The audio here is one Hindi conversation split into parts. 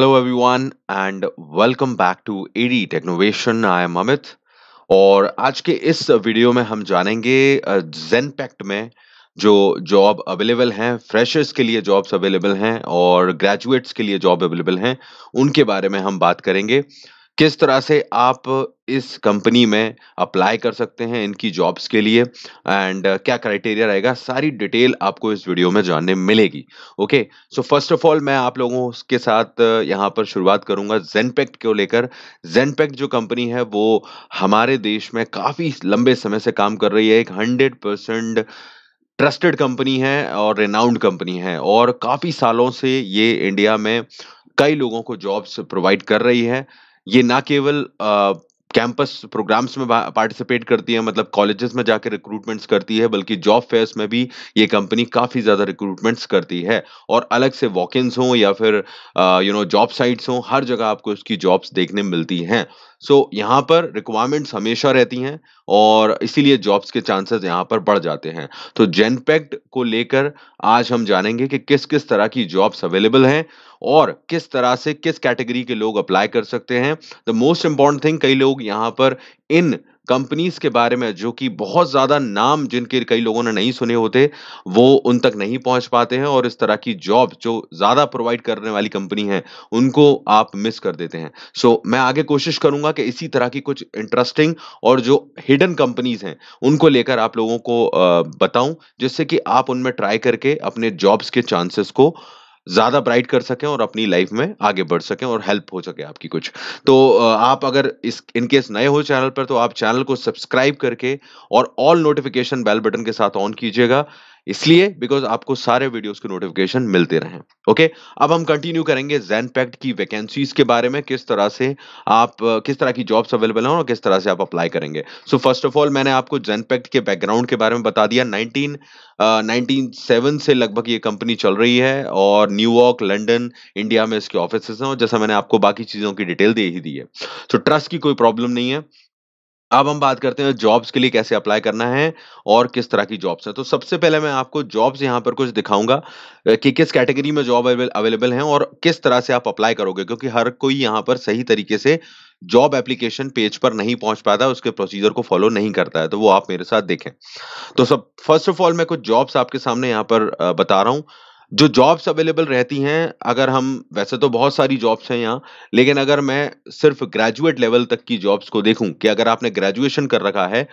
Hello everyone and welcome back to AD Technovation I am Amit और आज के इस वीडियो में हम जानेंगे जेन पैक्ट में जो जॉब अवेलेबल हैं फ्रेशर्स के लिए जॉब्स अवेलेबल हैं और ग्रेजुएट्स के लिए जॉब अवेलेबल हैं उनके बारे में हम बात करेंगे किस तरह से आप इस कंपनी में अप्लाई कर सकते हैं इनकी जॉब्स के लिए एंड क्या क्राइटेरिया रहेगा सारी डिटेल आपको इस वीडियो में जानने मिलेगी okay so first of all मैं आप लोगों के साथ यहाँ पर शुरुआत करूंगा जेनपेक्ट को लेकर जेनपेक्ट जो कंपनी है वो हमारे देश में काफ़ी लंबे समय से काम कर रही है एक हंड्रेड परसेंट ट्रस्टेड कंपनी है और रेनाउंड कंपनी है और काफ़ी सालों से ये इंडिया में कई लोगों को जॉब्स प्रोवाइड कर रही है ये ना केवल कैंपस प्रोग्राम्स में पार्टिसिपेट करती है मतलब कॉलेजेस में जाकर रिक्रूटमेंट्स करती है बल्कि जॉब फेयर्स में भी ये कंपनी काफ़ी ज़्यादा रिक्रूटमेंट्स करती है और अलग से वॉकिंग्स हों या फिर यू नो जॉब साइट्स हों हर जगह आपको उसकी जॉब्स देखने मिलती हैं सो so, यहाँ पर रिक्वायरमेंट्स हमेशा रहती हैं और इसीलिए जॉब्स के चांसेस यहाँ पर बढ़ जाते हैं तो जेनपैक्ट को लेकर आज हम जानेंगे कि किस किस तरह की जॉब्स अवेलेबल हैं और किस तरह से किस कैटेगरी के लोग अप्लाई कर सकते हैं द मोस्ट इंपॉर्टेंट थिंग कई लोग लोग यहाँ पर इन कंपनीज के बारे में जो कि बहुत ज़्यादा नाम जिनके कई लोगों ने नहीं सुने होते वो उन तक नहीं पहुंच पाते हैं और इस तरह की जॉब जो ज़्यादा प्रोवाइड करने वाली कंपनी है उनको आप मिस कर देते हैं सो so, मैं आगे कोशिश करूंगा कि इसी तरह की कुछ इंटरेस्टिंग और जो हिडन कंपनीज हैं उनको लेकर आप लोगों को बताऊं जिससे कि आप उनमें ट्राई करके अपने जॉब्स के चांसेस को ज़्यादा ब्राइट कर सकें और अपनी लाइफ में आगे बढ़ सकें और हेल्प हो सके आपकी कुछ तो आप अगर इस इनकेस नए हो चैनल पर तो आप चैनल को सब्सक्राइब करके और ऑल नोटिफिकेशन बेल बटन के साथ ऑन कीजिएगा इसलिए बिकॉज आपको सारे वीडियोस के नोटिफिकेशन मिलते रहे ओके अब हम कंटिन्यू करेंगे जैन पैक्ट की वैकेंसीज के बारे में किस तरह से आप किस तरह की जॉब्स अवेलेबल हैं और किस तरह से आप अप्लाई करेंगे सो फर्स्ट ऑफ ऑल मैंने आपको जैन पैक्ट के बैकग्राउंड के बारे में बता दिया नाइनटीन नाइनटीन सेवन से लगभग ये कंपनी चल रही है और न्यूयॉर्क लंडन इंडिया में इसके ऑफिस हैं और जैसा मैंने आपको बाकी चीज़ों की डिटेल दे ही दी है सो so, ट्रस्ट की कोई प्रॉब्लम नहीं है अब हम बात करते हैं जॉब्स के लिए कैसे अप्लाई करना है और किस तरह की जॉब्स हैं तो सबसे पहले मैं आपको जॉब्स यहाँ पर कुछ दिखाऊंगा कि किस कैटेगरी में जॉब अवेलेबल हैं और किस तरह से आप अप्लाई करोगे क्योंकि हर कोई यहाँ पर सही तरीके से जॉब एप्लीकेशन पेज पर नहीं पहुंच पाता उसके प्रोसीजर को फॉलो नहीं करता है तो वो आप मेरे साथ देखें तो सब फर्स्ट ऑफ ऑल मैं कुछ जॉब्स आपके सामने यहाँ पर बता रहा हूँ जो जॉब्स अवेलेबल रहती हैं अगर हम वैसे तो बहुत सारी जॉब्स हैं यहाँ लेकिन अगर मैं सिर्फ ग्रेजुएट लेवल तक की जॉब्स को देखूं कि अगर आपने ग्रेजुएशन कर रखा है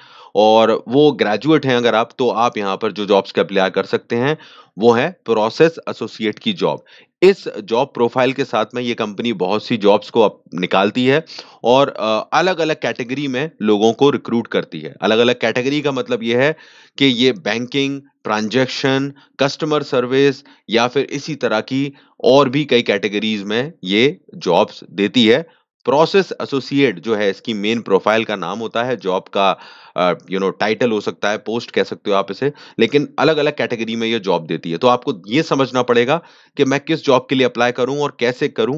और वो ग्रेजुएट हैं अगर आप तो आप यहाँ पर जो जॉब्स के अप्लाई कर सकते हैं वो है प्रोसेस एसोसिएट की जॉब इस जॉब प्रोफाइल के साथ में ये कंपनी बहुत सी जॉब्स को निकालती है और अलग अलग कैटेगरी में लोगों को रिक्रूट करती है अलग अलग कैटेगरी का मतलब ये है कि ये बैंकिंग ट्रांजैक्शन कस्टमर सर्विस या फिर इसी तरह की और भी कई कैटेगरीज में ये जॉब्स देती है प्रोसेस एसोसिएट जो है इसकी मेन प्रोफाइल का नाम होता है जॉब का यू नो टाइटल हो सकता है पोस्ट कह सकते हो आप इसे लेकिन अलग अलग कैटेगरी में ये जॉब देती है तो आपको ये समझना पड़ेगा कि मैं किस जॉब के लिए अप्लाई करूं और कैसे करूं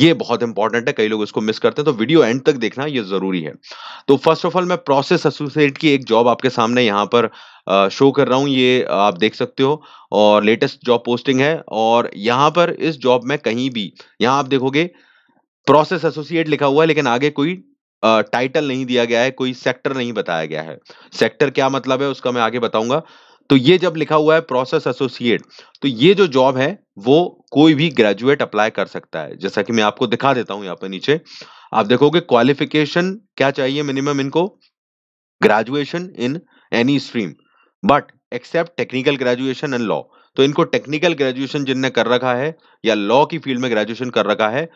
ये बहुत इंपॉर्टेंट है कई लोग इसको मिस करते हैं तो वीडियो एंड तक देखना ये जरूरी है तो फर्स्ट ऑफ ऑल मैं प्रोसेस एसोसिएट की एक जॉब आपके सामने यहाँ पर शो कर रहा हूँ ये आप देख सकते हो और लेटेस्ट जॉब पोस्टिंग है और यहाँ पर इस जॉब में कहीं भी यहाँ आप देखोगे प्रोसेस एसोसिएट लिखा हुआ है लेकिन आगे कोई टाइटल uh, नहीं दिया गया है कोई सेक्टर नहीं बताया गया है सेक्टर क्या मतलब है उसका मैं आगे बताऊंगा तो ये जब लिखा हुआ है प्रोसेस एसोसिएट तो ये जो जॉब है वो कोई भी ग्रेजुएट अप्लाई कर सकता है जैसा कि मैं आपको दिखा देता हूं यहाँ पे नीचे आप देखोगे क्वालिफिकेशन क्या चाहिए मिनिमम इनको graduation in any stream but except technical graduation and law तो इनको टेक्निकल ग्रेजुएशन जिनने कर रखा है या लॉ की फील्ड में ग्रेजुएशन कर रखा है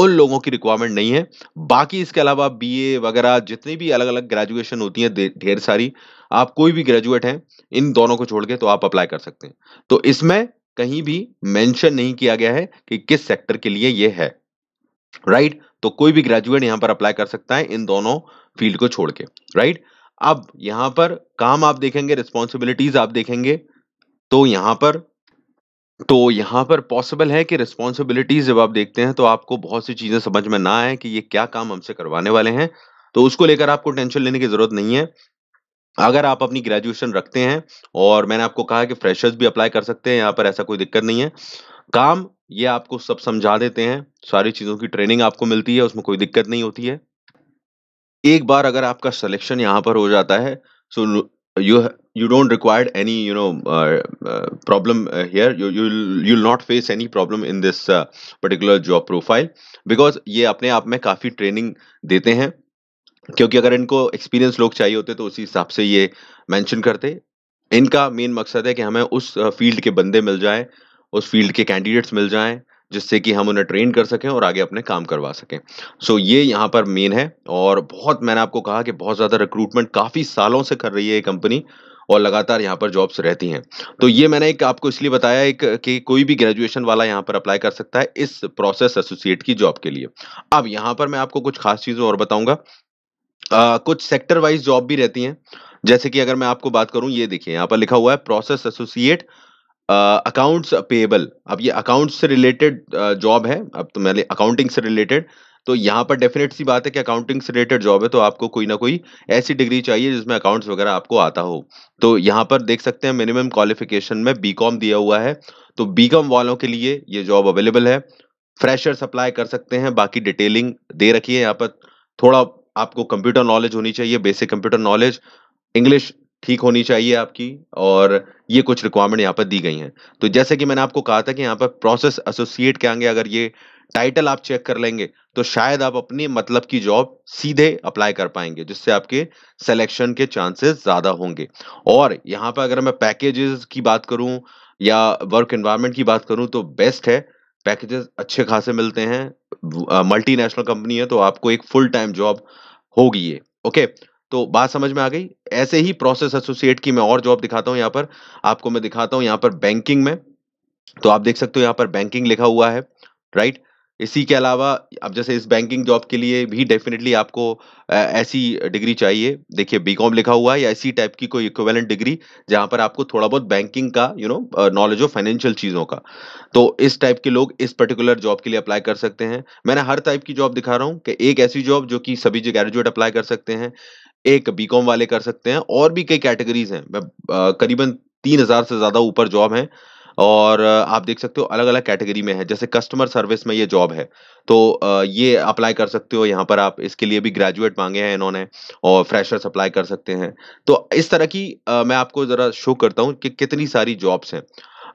उन लोगों की रिक्वायरमेंट नहीं है बाकी इसके अलावा बी वगैरह जितनी भी अलग अलग ग्रेजुएशन होती है ढेर सारी आप कोई भी ग्रेजुएट हैं इन दोनों को छोड़ के तो आप अप्लाई कर सकते हैं तो इसमें कहीं भी मेंशन नहीं किया गया है कि किस सेक्टर के लिए यह है राइट तो कोई भी ग्रेजुएट यहां पर अप्लाई कर सकता है इन दोनों फील्ड को छोड़ के राइट अब यहां पर काम आप देखेंगे रिस्पॉन्सिबिलिटीज आप देखेंगे तो यहां पर तो यहाँ पर पॉसिबल है कि रिस्पॉन्सिबिलिटीज जब आप देखते हैं तो आपको बहुत सी चीज़ें समझ में ना आए कि ये क्या काम हमसे करवाने वाले हैं तो उसको लेकर आपको टेंशन लेने की ज़रूरत नहीं है अगर आप अपनी ग्रेजुएशन रखते हैं और मैंने आपको कहा कि फ्रेशर्स भी अप्लाई कर सकते हैं यहाँ पर ऐसा कोई दिक्कत नहीं है काम ये आपको सब समझा देते हैं सारी चीज़ों की ट्रेनिंग आपको मिलती है उसमें कोई दिक्कत नहीं होती है एक बार अगर आपका सिलेक्शन यहाँ पर हो जाता है सो you you don't require any you know uh, uh, problem uh, here you you'll you'll not face any problem in this uh, particular job profile because ye apne aap mein kafi training dete hain क्योंकि अगर इनको एक्सपीरियंस लोग चाहिए होते तो उसी हिसाब से ये मेंशन करते इनका मेन मकसद है कि हमें उस फील्ड के बंदे मिल जाएं उस फील्ड के कैंडिडेट्स मिल जाएं जिससे कि हम उन्हें ट्रेन कर सकें और आगे अपने काम करवा सकें सो so, ये यहाँ पर मेन है और बहुत मैंने आपको कहा कि बहुत ज़्यादा रिक्रूटमेंट काफ़ी सालों से कर रही है ये कंपनी और लगातार यहाँ पर जॉब्स रहती हैं तो ये मैंने एक आपको इसलिए बताया एक कि कोई भी ग्रेजुएशन वाला यहाँ पर अप्लाई कर सकता है इस प्रोसेस एसोसिएट की जॉब के लिए अब यहाँ पर मैं आपको कुछ खास चीज़ें और बताऊँगा कुछ सेक्टर वाइज जॉब भी रहती हैं जैसे कि अगर मैं आपको बात करूं ये देखिए यहाँ पर लिखा हुआ है प्रोसेस एसोसिएट अकाउंट्स पेबल अब ये अकाउंट्स से रिलेटेड जॉब है अब तो मैंने अकाउंटिंग से रिलेटेड तो यहाँ पर डेफिनेट सी बात है कि अकाउंटिंग से रिलेटेड जॉब है तो आपको कोई ना कोई ऐसी डिग्री चाहिए जिसमें अकाउंट्स वगैरह आपको आता हो तो यहाँ पर देख सकते हैं मिनिमम क्वालिफिकेशन में बी दिया हुआ है तो बी वालों के लिए ये जॉब अवेलेबल है फ्रेशर सप्लाई कर सकते हैं बाकी डिटेलिंग दे रखी है यहाँ पर थोड़ा आपको कंप्यूटर नॉलेज होनी चाहिए बेसिक कंप्यूटर नॉलेज इंग्लिश ठीक होनी चाहिए आपकी और ये कुछ रिक्वायरमेंट यहाँ पर दी गई हैं तो जैसे कि मैंने आपको कहा था कि यहाँ पर प्रोसेस एसोसिएट के आगे अगर ये टाइटल आप चेक कर लेंगे तो शायद आप अपने मतलब की जॉब सीधे अप्लाई कर पाएंगे जिससे आपके सिलेक्शन के चांसेस ज़्यादा होंगे और यहाँ पर अगर मैं पैकेजेस की बात करूँ या वर्क इन्वायरमेंट की बात करूँ तो बेस्ट है पैकेजेस अच्छे खासे मिलते हैं मल्टी कंपनी है तो आपको एक फुल टाइम जॉब होगी ये ओके तो बात समझ में आ गई ऐसे ही प्रोसेस एसोसिएट की मैं और जॉब दिखाता हूं यहां पर आपको मैं दिखाता हूं यहां पर बैंकिंग में तो आप देख सकते हो यहां पर बैंकिंग लिखा हुआ है राइट इसी के अलावा अब जैसे इस बैंकिंग जॉब के लिए भी डेफिनेटली आपको ऐसी डिग्री चाहिए देखिए बीकॉम लिखा हुआ है या इसी टाइप की कोई इक्वेलेंट डिग्री जहां पर आपको थोड़ा बहुत बैंकिंग का यू नो नॉलेज हो फाइनेंशियल चीज़ों का तो इस टाइप के लोग इस पर्टिकुलर जॉब के लिए अप्लाई कर सकते हैं मैंने हर टाइप की जॉब दिखा रहा हूँ कि एक ऐसी जॉब जो कि सभी जो ग्रेजुएट अप्लाई कर सकते हैं एक बीकॉम वाले कर सकते हैं और भी कई कैटेगरीज हैं करीबन तीन हज़ार से ज़्यादा ऊपर जॉब है और आप देख सकते हो अलग अलग कैटेगरी में है जैसे कस्टमर सर्विस में ये जॉब है तो ये अप्लाई कर सकते हो यहाँ पर आप इसके लिए भी ग्रेजुएट मांगे हैं इन्होंने और फ्रेशर्स अप्लाई कर सकते हैं तो इस तरह की मैं आपको ज़रा शो करता हूँ कि कितनी सारी जॉब्स हैं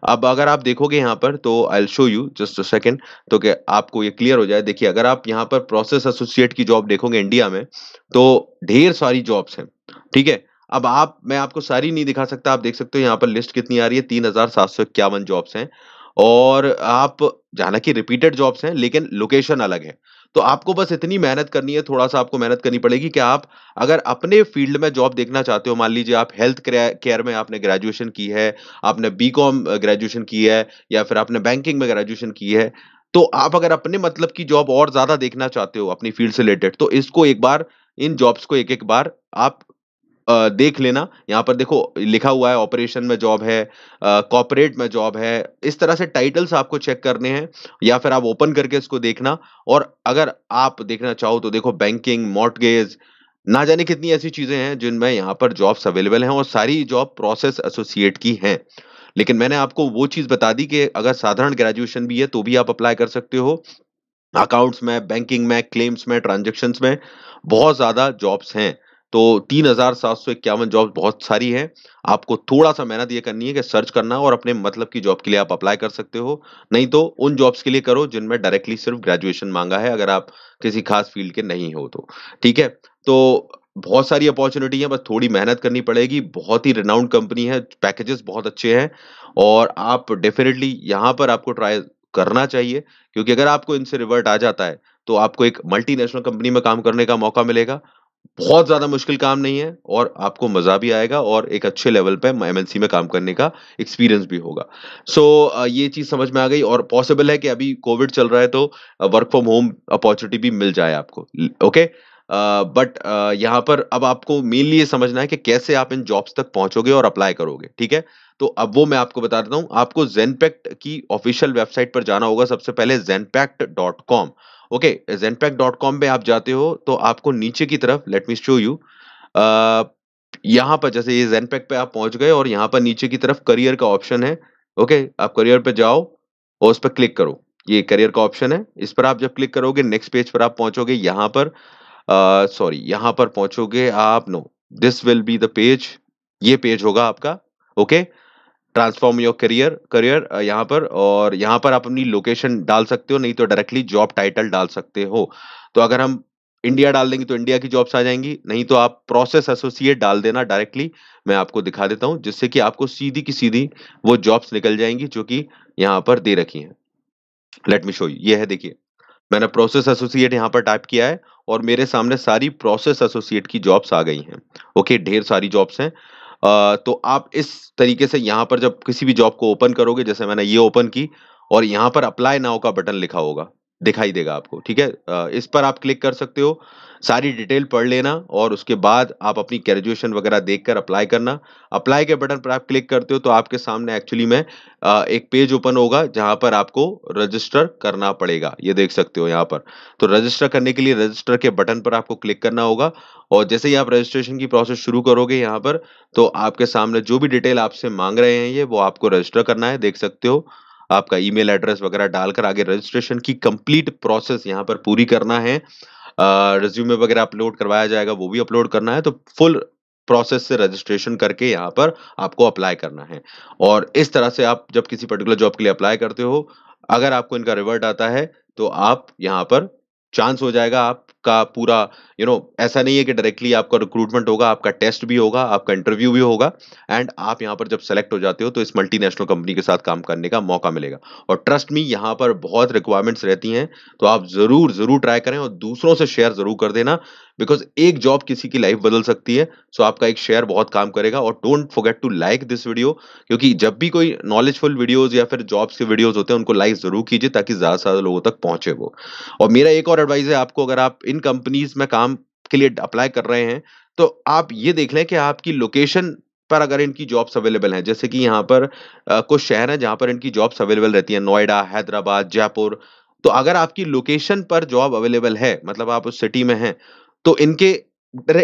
अब अगर आप देखोगे यहाँ पर तो I show you just a second तो कि आपको ये क्लियर हो जाए देखिए अगर आप यहाँ पर प्रोसेस एसोसिएट की जॉब देखोगे इंडिया में तो ढेर सारी जॉब्स हैं ठीक है अब आप मैं आपको सारी नहीं दिखा सकता आप देख सकते हो यहाँ पर लिस्ट कितनी आ रही है तीन हजार सात सौ इक्यावन जॉब्स हैं और आप जाना कि रिपीटेड जॉब्स हैं लेकिन लोकेशन अलग है तो आपको बस इतनी मेहनत करनी है थोड़ा सा आपको मेहनत करनी पड़ेगी कि आप अगर अपने फील्ड में जॉब देखना चाहते हो मान लीजिए आप हेल्थ केयर में आपने ग्रेजुएशन की है आपने बी ग्रेजुएशन की है या फिर आपने बैंकिंग में ग्रेजुएशन की है तो आप अगर अपने मतलब की जॉब और ज्यादा देखना चाहते हो अपनी फील्ड से रिलेटेड तो इसको एक बार इन जॉब्स को एक एक बार आप देख लेना यहाँ पर देखो लिखा हुआ है ऑपरेशन में जॉब है कॉपरेट में जॉब है इस तरह से टाइटल्स आपको चेक करने हैं या फिर आप ओपन करके इसको देखना और अगर आप देखना चाहो तो देखो बैंकिंग मॉटगेज ना जाने कितनी ऐसी चीज़ें हैं जिनमें यहाँ पर जॉब्स अवेलेबल हैं और सारी जॉब प्रोसेस एसोसिएट की हैं लेकिन मैंने आपको वो चीज़ बता दी कि अगर साधारण ग्रेजुएशन भी है तो भी आप अप्लाई कर सकते हो अकाउंट्स में बैंकिंग में क्लेम्स में ट्रांजेक्शन में बहुत ज़्यादा जॉब्स हैं तो तीन हजार सात सौ इक्यावन जॉब बहुत सारी हैं आपको थोड़ा सा मेहनत ये करनी है कि सर्च करना और अपने मतलब की जॉब के लिए आप अप्लाई कर सकते हो नहीं तो उन जॉब्स के लिए करो जिनमें डायरेक्टली सिर्फ ग्रेजुएशन मांगा है अगर आप किसी खास फील्ड के नहीं हो तो ठीक है तो बहुत सारी अपॉर्चुनिटी है बस थोड़ी मेहनत करनी पड़ेगी बहुत ही रिनाउंड कंपनी है पैकेजेस बहुत अच्छे हैं और आप डेफिनेटली यहाँ पर आपको ट्राई करना चाहिए क्योंकि अगर आपको इनसे रिवर्ट आ जाता है तो आपको एक मल्टीनेशनल कंपनी में काम करने का मौका मिलेगा बहुत ज़्यादा मुश्किल काम नहीं है और आपको मज़ा भी आएगा और एक अच्छे लेवल पे एमएनसी में काम करने का एक्सपीरियंस भी होगा सो so, ये चीज़ समझ में आ गई और पॉसिबल है कि अभी कोविड चल रहा है तो वर्क फ्रॉम होम अपॉर्चुनिटी भी मिल जाए आपको ओके बट uh, uh, यहाँ पर अब आपको मेनली ये समझना है कि कैसे आप इन जॉब्स तक पहुंचोगे और अप्लाई करोगे ठीक है तो अब वो मैं आपको बता देता हूँ आपको जेनपैक्ट की ऑफिशियल वेबसाइट पर जाना होगा सबसे पहले Genpact dot com okay Genpact dot com पे आप जाते हो तो आपको नीचे की तरफ लेट मी शो यू यहां पर जैसे ये जेनपैक पे आप पहुंच गए और यहां पर नीचे की तरफ करियर का ऑप्शन है ओके okay, आप करियर पे जाओ और उस पर क्लिक करो ये करियर का ऑप्शन है इस पर आप जब क्लिक करोगे नेक्स्ट पेज पर आप पहुंचोगे यहां पर सॉरी यहां पर पहुंचोगे आप no this will be the page ये पेज होगा आपका okay okay? Transform your career career यहाँ पर और यहाँ पर आप अपनी लोकेशन डाल सकते हो नहीं तो डायरेक्टली जॉब टाइटल डाल सकते हो तो अगर हम इंडिया डाल देंगे तो इंडिया की जॉब्स आ जाएंगी नहीं तो आप प्रोसेस एसोसिएट डाल देना डायरेक्टली मैं आपको दिखा देता हूँ जिससे कि आपको सीधी की सीधी वो जॉब्स निकल जाएंगी जो कि यहाँ पर दे रखी हैं लेट मी शो यू ये है देखिए मैंने प्रोसेस एसोसिएट यहाँ पर टाइप किया है और मेरे सामने सारी प्रोसेस एसोसिएट की जॉब्स आ गई हैं ओके ढेर सारी जॉब्स हैं तो आप इस तरीके से यहां पर जब किसी भी जॉब को ओपन करोगे जैसे मैंने ये ओपन की और यहां पर अप्लाई नाउ का बटन लिखा होगा दिखाई देगा आपको ठीक है इस पर आप क्लिक कर सकते हो सारी डिटेल पढ़ लेना और उसके बाद आप अपनी ग्रेजुएशन वगैरह देखकर अप्लाई करना अप्लाई के बटन पर आप क्लिक करते हो तो आपके सामने एक्चुअली में एक पेज ओपन होगा जहां पर आपको रजिस्टर करना पड़ेगा ये देख सकते हो यहाँ पर तो रजिस्टर करने के लिए रजिस्टर के बटन पर आपको क्लिक करना होगा और जैसे ही आप रजिस्ट्रेशन की प्रोसेस शुरू करोगे यहाँ पर तो आपके सामने जो भी डिटेल आपसे मांग रहे हैं ये वो आपको रजिस्टर करना है देख सकते हो आपका ईमेल एड्रेस वगैरह डालकर आगे रजिस्ट्रेशन की कंप्लीट प्रोसेस यहाँ पर पूरी करना है रिज्यूमे वगैरह अपलोड करवाया जाएगा वो भी अपलोड करना है तो फुल प्रोसेस से रजिस्ट्रेशन करके यहाँ पर आपको अप्लाई करना है और इस तरह से आप जब किसी पर्टिकुलर जॉब के लिए अप्लाई करते हो अगर आपको इनका रिवर्ट आता है तो आप यहाँ पर चांस हो जाएगा आप आपका पूरा यू you नो know, ऐसा नहीं है कि डायरेक्टली आपका रिक्रूटमेंट होगा आपका टेस्ट भी होगा आपका इंटरव्यू भी होगा एंड आप यहाँ पर जब सेलेक्ट हो जाते हो तो इस मल्टीनेशनल कंपनी के साथ काम करने का मौका मिलेगा और ट्रस्ट मी यहाँ पर बहुत रिक्वायरमेंट्स रहती हैं तो आप ज़रूर ज़रूर ट्राई करें और दूसरों से शेयर ज़रूर कर देना बिकॉज एक जॉब किसी की लाइफ बदल सकती है सो so आपका एक शेयर बहुत काम करेगा और don't forget to like this video क्योंकि जब भी कोई नॉलेजफुल वीडियोज या फिर जॉब्स के वीडियोज होते हैं उनको लाइक जरूर कीजिए ताकि ज़्यादा से ज़्यादा लोगों तक पहुंचे वो और मेरा एक और एडवाइस है आपको अगर आप इन कंपनीज में काम के लिए अप्लाई कर रहे हैं तो आप ये देख लें कि आपकी लोकेशन पर अगर इनकी जॉब्स अवेलेबल हैं जैसे कि यहाँ पर कुछ शहर हैं जहाँ पर इनकी जॉब्स अवेलेबल रहती हैं नोएडा हैदराबाद जयपुर तो अगर आपकी लोकेशन पर जॉब अवेलेबल है मतलब आप उस सिटी में हैं तो इनके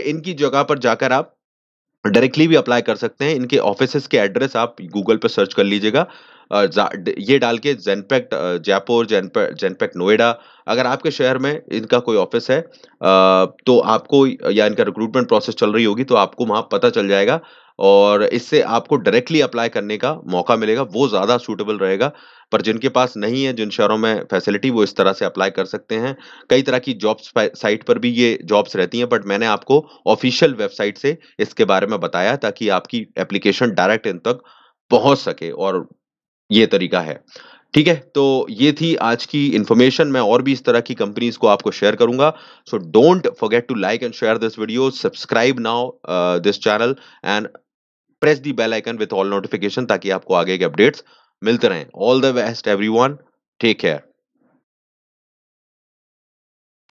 इनकी जगह पर जाकर आप डायरेक्टली भी अप्लाई कर सकते हैं इनके ऑफिस के एड्रेस आप गूगल पर सर्च कर लीजिएगा ये डाल के Genpact Jaipur Genpact Genpact Noida अगर आपके शहर में इनका कोई ऑफिस है तो आपको या इनका रिक्रूटमेंट प्रोसेस चल रही होगी तो आपको वहाँ पता चल जाएगा और इससे आपको डायरेक्टली अप्लाई करने का मौका मिलेगा वो ज़्यादा सूटेबल रहेगा पर जिनके पास नहीं है जिन शहरों में फैसिलिटी वो इस तरह से अप्लाई कर सकते हैं कई तरह की जॉब साइट पर भी ये जॉब्स रहती हैं बट मैंने आपको ऑफिशियल वेबसाइट से इसके बारे में बताया ताकि आपकी एप्लीकेशन डायरेक्ट इन तक पहुंच सके और ये तरीका है ठीक है तो ये थी आज की इंफॉर्मेशन मैं और भी इस तरह की कंपनीज को आपको शेयर करूंगा so don't forget to like and share this video subscribe now this channel and press the bell icon with all notification ताकि आपको आगे के अपडेट्स मिलते रहें all the best everyone take care